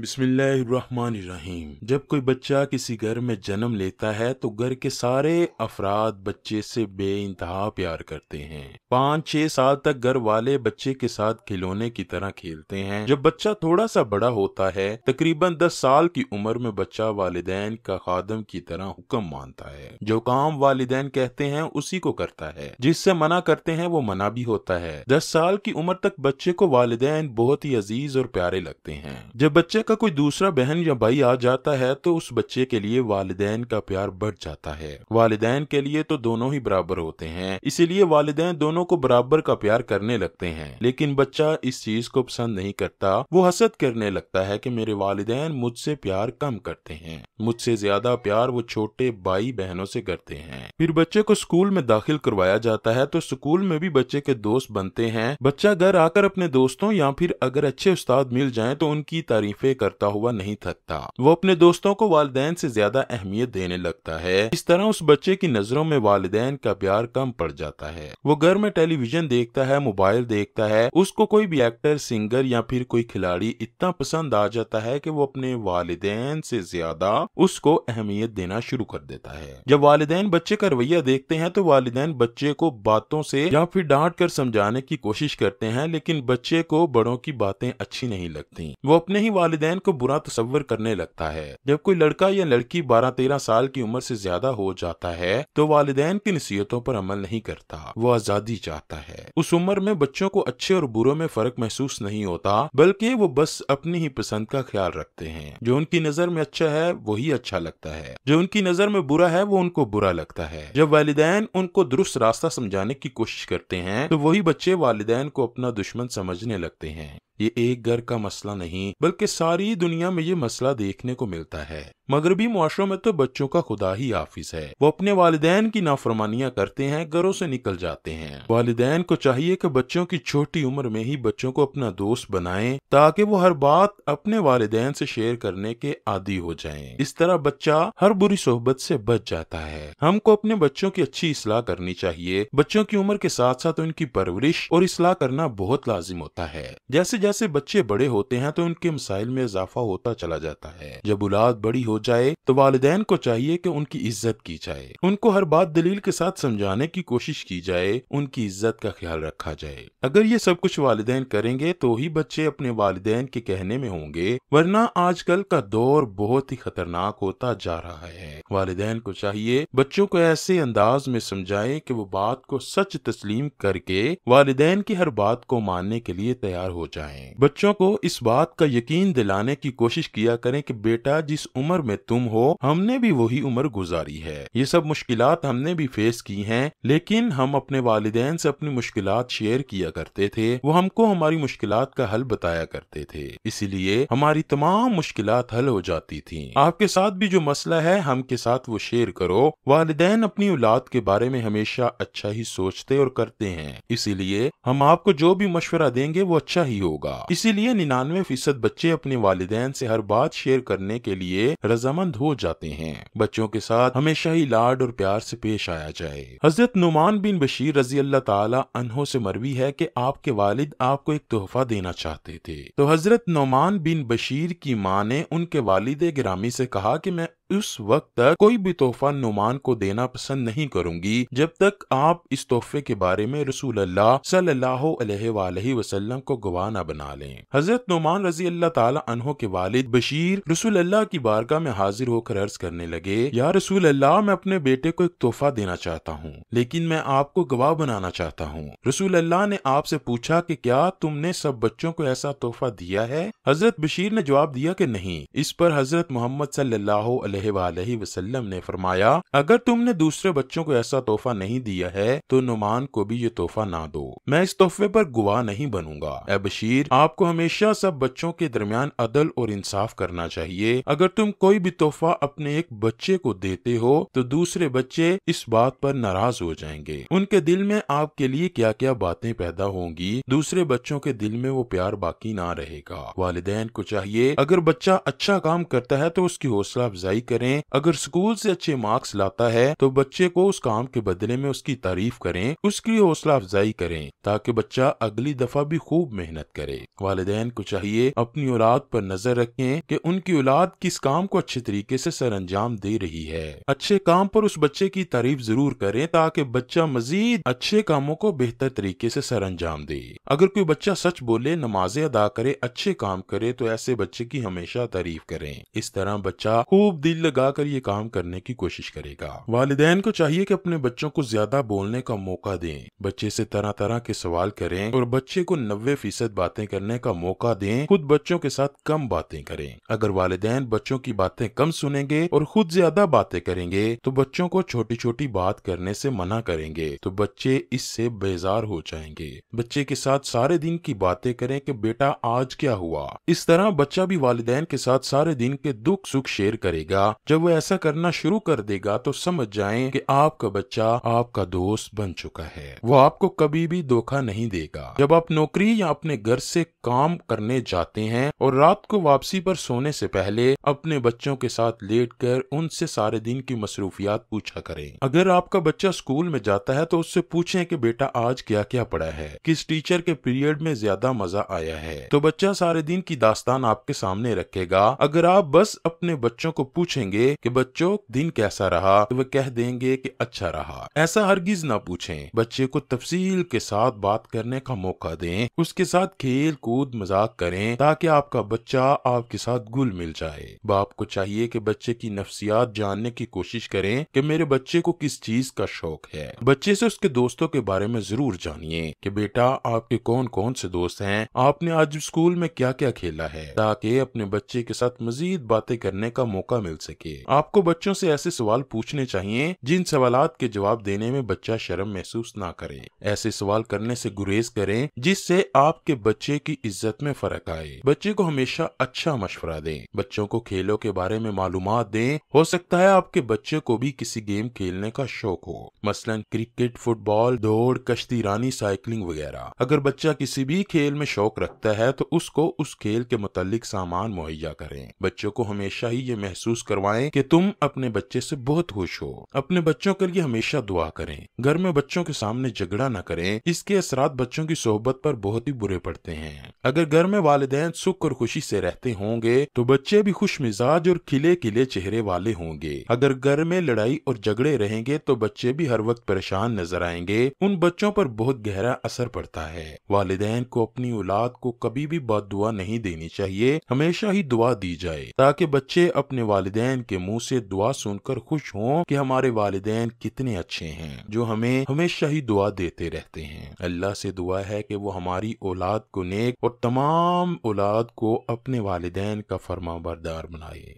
बिस्मिल्लाहिर्रहमानिर्रहीम जब कोई बच्चा किसी घर में जन्म लेता है तो घर के सारे अफराद बच्चे से बे इंतहा प्यार करते हैं पाँच छह साल तक घर वाले बच्चे के साथ खिलौने की तरह खेलते हैं जब बच्चा थोड़ा सा बड़ा होता है तकरीबन दस साल की उम्र में बच्चा वालदेन का खादम की तरह हुक्म मानता है जो काम वालदेन कहते हैं उसी को करता है जिससे मना करते हैं वो मना भी होता है दस साल की उम्र तक बच्चे को वालदेन बहुत ही अजीज और प्यारे लगते हैं जब बच्चे का कोई दूसरा बहन या भाई आ जाता है तो उस बच्चे के लिए वाले का प्यार बढ़ जाता है वाले के लिए तो दोनों ही बराबर होते हैं इसीलिए वाले दोनों को बराबर का प्यार करने लगते हैं लेकिन बच्चा इस चीज को पसंद नहीं करता वो हसद करने लगता है कि मेरे वालदेन मुझसे प्यार कम करते हैं मुझसे ज्यादा प्यार वो छोटे भाई बहनों से करते हैं फिर बच्चे को स्कूल में दाखिल करवाया जाता है तो स्कूल में भी बच्चे के दोस्त बनते हैं बच्चा घर आकर अपने दोस्तों या फिर अगर अच्छे उस्ताद मिल जाए तो उनकी तारीफे करता हुआ नहीं थकता वो अपने दोस्तों को वालदेन से ज्यादा अहमियत देने लगता है इस तरह उस बच्चे की नजरों में वालदेन का प्यार कम पड़ जाता है वो घर में टेलीविजन देखता है मोबाइल देखता है उसको कोई भी एक्टर सिंगर या फिर कोई खिलाड़ी इतना पसंद आ जाता है कि वो अपने वाले से ज्यादा उसको अहमियत देना शुरू कर देता है जब वाले बच्चे का रवैया देखते हैं तो वालदेन बच्चे को बातों से या फिर डांट कर समझाने की कोशिश करते हैं लेकिन बच्चे को बड़ों की बातें अच्छी नहीं लगती वो अपने ही वाले वालदेन को बुरा तस्वर करने लगता है जब कोई लड़का या लड़की बारह तेरह साल की उम्र से ज्यादा हो जाता है तो वालदेन की नसीहतों पर अमल नहीं करता वो आजादी चाहता है उस उम्र में बच्चों को अच्छे और बुरो में फर्क महसूस नहीं होता बल्कि वो बस अपनी ही पसंद का ख्याल रखते हैं जो उनकी नजर में अच्छा है वही अच्छा लगता है जो उनकी नजर में बुरा है वो उनको बुरा लगता है जब वालदेन उनको दुरुस्त रास्ता समझाने की कोशिश करते हैं तो वही बच्चे वालदेन को अपना दुश्मन समझने लगते हैं ये एक घर का मसला नहीं बल्कि सारी दुनिया में ये मसला देखने को मिलता है मगरबी मुआरों में तो बच्चों का खुदा ही ऑफिस है वो अपने वालदेन की नाफरमानियाँ करते हैं घरों से निकल जाते हैं वालदेन को चाहिए कि बच्चों की छोटी उम्र में ही बच्चों को अपना दोस्त बनाएं ताकि वो हर बात अपने वालदेन से शेयर करने के आदि हो जाएं। इस तरह बच्चा हर बुरी सोहबत से बच जाता है हमको अपने बच्चों की अच्छी असलाह करनी चाहिए बच्चों की उम्र के साथ साथ उनकी परवरिश और असलाह करना बहुत लाजिम होता है जैसे जैसे बच्चे बड़े होते हैं तो उनके मसाइल में इजाफा होता चला जाता है जब औलाद बड़ी हो जाए तो वालदेन को चाहिए कि उनकी इज्जत की जाए उनको हर बात दलील के साथ समझाने की कोशिश की जाए उनकी इज्जत का ख्याल रखा जाए अगर ये सब कुछ वाले करेंगे तो ही बच्चे अपने वाले के कहने में होंगे वरना आजकल का दौर बहुत ही खतरनाक होता जा रहा है वालदेन को चाहिए बच्चों को ऐसे अंदाज में समझाए कि वो बात को सच तस्लीम करके वाले की हर बात को मानने के लिए तैयार हो जाए बच्चों को इस बात का यकीन दिलाने की कोशिश किया करें कि बेटा जिस उम्र में तुम हो हमने भी वही उम्र गुजारी है ये सब मुश्किल हमने भी फेस की है लेकिन हम अपने वाले से अपनी मुश्किल शेयर किया करते थे वो हमको हमारी मुश्किल का हल बताया करते थे इसीलिए हमारी तमाम मुश्किल हल हो जाती थी आपके साथ भी जो मसला है हम के साथ वो शेयर करो वाले अपनी औलाद के बारे में हमेशा अच्छा ही सोचते और करते हैं इसीलिए हम आपको जो भी मशवरा देंगे वो अच्छा ही होगा इसीलिए निन्यानवे फीसद बच्चे अपने वाले से हर बात शेयर करने के लिए रजामंद हो जाते हैं बच्चों के साथ हमेशा ही लाड और प्यार से पेश आया जाए हजरत नुमान बिन बशीर रजी अल्लाह अनहो से मरवी है की आपके वालिद आपको एक तोहफा देना चाहते थे तो हजरत नुमान बिन बशीर की माँ ने उनके वालिद गिरामी से कहा की मैं उस वक्त तक कोई भी तोहफा नुमान को देना पसंद नहीं करूंगी जब तक आप इस तोहफे के बारे में रसूल अल्लाह वसल्लम को गवाह न बना लें हजरत नुमान रजी अल्लाह ताला अनहो के वालिद बशीर रसूल अल्लाह की बारगाह में हाजिर होकर अर्ज करने लगे या रसूल अल्लाह मैं अपने बेटे को एक तोहफा देना चाहता हूँ लेकिन मैं आपको गवाह बनाना चाहता हूँ रसूल अल्लाह ने आपसे पूछा की क्या तुमने सब बच्चों को ऐसा तोहफा दिया है हजरत बशीर ने जवाब दिया की नहीं इस पर हजरत मोहम्मद सल अला वसल्लम ने फरमाया अगर तुमने दूसरे बच्चों को ऐसा तोहफा नहीं दिया है तो नुमान को भी ये तोहफा ना दो मैं इस तोहफे पर गुआ नहीं बनूंगा ए बशीर आपको हमेशा सब बच्चों के दरमियान अदल और इंसाफ करना चाहिए अगर तुम कोई भी तोहफा अपने एक बच्चे को देते हो तो दूसरे बच्चे इस बात पर नाराज हो जाएंगे उनके दिल में आपके लिए क्या क्या बातें पैदा होंगी दूसरे बच्चों के दिल में वो प्यार बाकी ना रहेगा वालदेन को चाहिए अगर बच्चा अच्छा काम करता है तो उसकी हौसला अफजाई करें अगर स्कूल से अच्छे मार्क्स लाता है तो बच्चे को उस काम के बदले में उसकी तारीफ करें उसकी हौसला अफजाई करें ताकि बच्चा अगली दफा भी खूब मेहनत करे वालदेन को चाहिए अपनी औलाद पर नजर रखें कि उनकी औलाद किस काम को अच्छे तरीके से सर अंजाम दे रही है अच्छे काम पर उस बच्चे की तारीफ जरूर करें ताकि बच्चा मजीद अच्छे कामों को बेहतर तरीके से सर अंजाम दे अगर कोई बच्चा सच बोले नमाजें अदा करे अच्छे काम करे तो ऐसे बच्चे की हमेशा तारीफ करें इस तरह बच्चा खूब दिल दिल लगाकर ये काम करने की कोशिश करेगा वाले को चाहिए कि अपने बच्चों को ज्यादा बोलने का मौका दें बच्चे से तरह तरह के सवाल करें और बच्चे को नब्बे फीसद बातें करने का मौका दें खुद बच्चों के साथ कम बातें करें अगर वाले बच्चों की बातें कम सुनेंगे और खुद ज्यादा बातें करेंगे तो बच्चों को छोटी छोटी बात करने से मना करेंगे तो बच्चे इससे बेजार हो जाएंगे बच्चे के साथ सारे दिन की बातें करें कि बेटा आज क्या हुआ इस तरह बच्चा भी वालदेन के साथ सारे दिन के दुख सुख शेयर करेगा करेगा जब वो ऐसा करना शुरू कर देगा तो समझ जाए कि आपका बच्चा आपका दोस्त बन चुका है वो आपको कभी भी धोखा नहीं देगा जब आप नौकरी या अपने घर से काम करने जाते हैं और रात को वापसी पर सोने से पहले अपने बच्चों के साथ लेट कर उनसे सारे दिन की मसरूफियात पूछा करें अगर आपका बच्चा स्कूल में जाता है तो उससे पूछें कि बेटा आज क्या क्या पढ़ा है किस टीचर के पीरियड में ज्यादा मजा आया है तो बच्चा सारे दिन की दास्तान आपके सामने रखेगा अगर आप बस अपने बच्चों को पूछ पूछेंगे कि बच्चों दिन कैसा रहा तो वह कह देंगे कि अच्छा रहा ऐसा हरगिज ना पूछें बच्चे को तफसील के साथ बात करने का मौका दें उसके साथ खेल कूद मजाक करें ताकि आपका बच्चा आपके साथ गुल मिल जाए बाप को चाहिए कि बच्चे की नफसियात जानने की कोशिश करें कि मेरे बच्चे को किस चीज का शौक है बच्चे से उसके दोस्तों के बारे में जरूर जानिए कि बेटा आपके कौन कौन से दोस्त हैं आपने आज स्कूल में क्या क्या खेला है ताकि अपने बच्चे के साथ मजीद बातें करने का मौका मिल सके सके आपको बच्चों से ऐसे सवाल पूछने चाहिए जिन सवाल के जवाब देने में बच्चा शर्म महसूस ना करे ऐसे सवाल करने से गुरेज करें जिससे आपके बच्चे की इज्जत में फर्क आए बच्चे को हमेशा अच्छा मशवरा दें बच्चों को खेलों के बारे में मालूम दें हो सकता है आपके बच्चे को भी किसी गेम खेलने का शौक हो मसलन क्रिकेट फुटबॉल दौड़ कश्ती रानी साइकिलिंग वगैरह अगर बच्चा किसी भी खेल में शौक रखता है तो उसको उस खेल के मुतालिक सामान मुहैया करें बच्चों को हमेशा ही ये महसूस कर करवाएं कि तुम अपने बच्चे से बहुत खुश हो अपने बच्चों के लिए हमेशा दुआ करें घर में बच्चों के सामने झगड़ा न करें इसके असरा बच्चों की सोहबत पर बहुत ही बुरे पड़ते हैं अगर घर में वालदेन सुख और खुशी से रहते होंगे तो बच्चे भी खुश मिजाज और खिले खिले चेहरे वाले होंगे अगर घर में लड़ाई और झगड़े रहेंगे तो बच्चे भी हर वक्त परेशान नजर आएंगे उन बच्चों पर बहुत गहरा असर पड़ता है वालदेन को अपनी औलाद को कभी भी बद दुआ नहीं देनी चाहिए हमेशा ही दुआ दी जाए ताकि बच्चे अपने वाले वालदेन के मुंह से दुआ सुनकर खुश हों कि हमारे वालदेन कितने अच्छे हैं जो हमें हमेशा ही दुआ देते रहते हैं अल्लाह से दुआ है कि वो हमारी औलाद को नेक और तमाम औलाद को अपने वालदेन का फर्मा बरदार बनाए